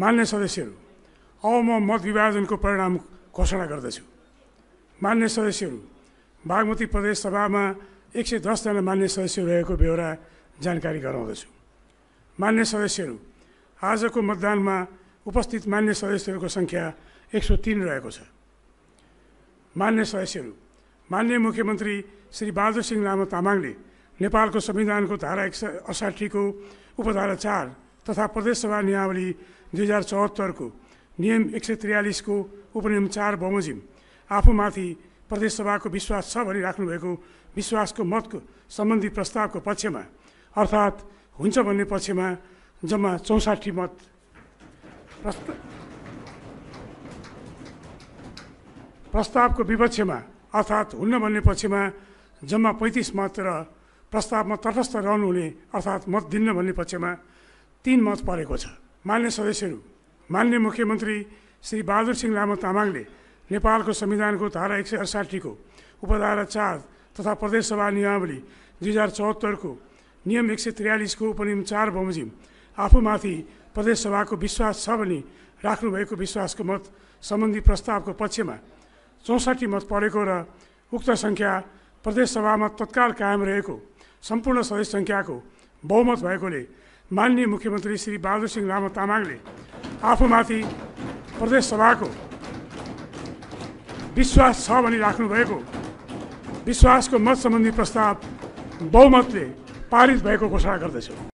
मान्य सदस्यहरू अब म मत विभाजनको परिणाम घोषणा गर्दछु मान्य सदस्यहरू बागमती प्रदेश सभामा एक सय दसजना मान्य सदस्य रहेको बेहोरा जानकारी गराउँदछु मान्य सदस्यहरू आजको मतदानमा उपस्थित मान्य सदस्यहरूको सङ्ख्या एक सौ तिन रहेको छ मान्य सदस्यहरू मान्य मुख्यमन्त्री श्री बहादुर सिंह लामा तामाङले नेपालको संविधानको धारा एक सय असाठीको उपधारा चार तथा प्रदेशसभा नियमावली दुई हजार चौहत्तरको नियम एक सय त्रियालिसको उपनियम चार बमोजिम आफूमाथि प्रदेशसभाको विश्वास छ भनी राख्नुभएको विश्वासको मतको सम्बन्धी प्रस्तावको पक्षमा अर्थात् हुन्छ भन्ने पक्षमा जम्मा चौसाठी मत प्रस्तावको विपक्षमा अर्थात् हुन्न भन्ने पक्षमा जम्मा पैँतिस मत र प्रस्तावमा तटस्थ रहनुहुने अर्थात् मत दिन्न भन्ने पक्षमा तिन मत परेको छ मान्य सदस्यहरू मान्य मुख्यमन्त्री श्री बहादुर सिंह लामा तामाङले नेपालको संविधानको धारा एक सय अडसाठीको उपधारा चार तथा प्रदेशसभा नियमावली दुई हजार चौहत्तरको नियम एक सय त्रियालिसको उपनियम चार बमोजिम आफूमाथि प्रदेशसभाको विश्वास छ भने राख्नुभएको विश्वासको मत सम्बन्धी प्रस्तावको पक्षमा चौसठी मत परेको र उक्त सङ्ख्या प्रदेशसभामा तत्काल कायम रहेको सम्पूर्ण सदस्य सङ्ख्याको बहुमत भएकोले माननीय मुख्यमन्त्री श्री बहादुर सिंह लामा तामाङले आफूमाथि प्रदेशसभाको विश्वास छ भनी राख्नुभएको विश्वासको मत सम्बन्धी प्रस्ताव बहुमतले पारित भएको घोषणा गर्दछु